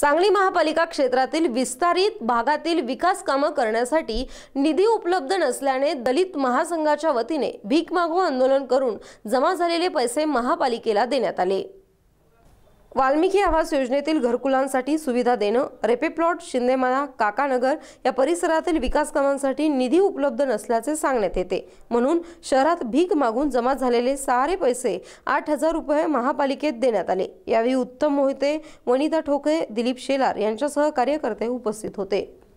सांगली महापालिका क्षेत्रातील विस्तारित भागातील विकास कामं करण्यासाठी निधी उपलब्ध नसल्याने दलित महासंघाच्या वतीने भीक मागू आंदोलन करून जमा झालेले पैसे महापालिकेला देण्यात आले वाल्मिकी आवास योजनेतील घरकुलांसाठी सुविधा देणं रेपे प्लॉट शिंदेमाना काकानगर या परिसरातील विकास कामांसाठी निधी उपलब्ध नसल्याचे सांगण्यात येते म्हणून शहरात भीक मागून जमा झालेले सारे पैसे आठ हजार रुपये महापालिकेत देण्यात आले यावेळी उत्तम मोहिते वनिता ठोके दिलीप शेलार यांच्यासह कार्यकर्ते उपस्थित होते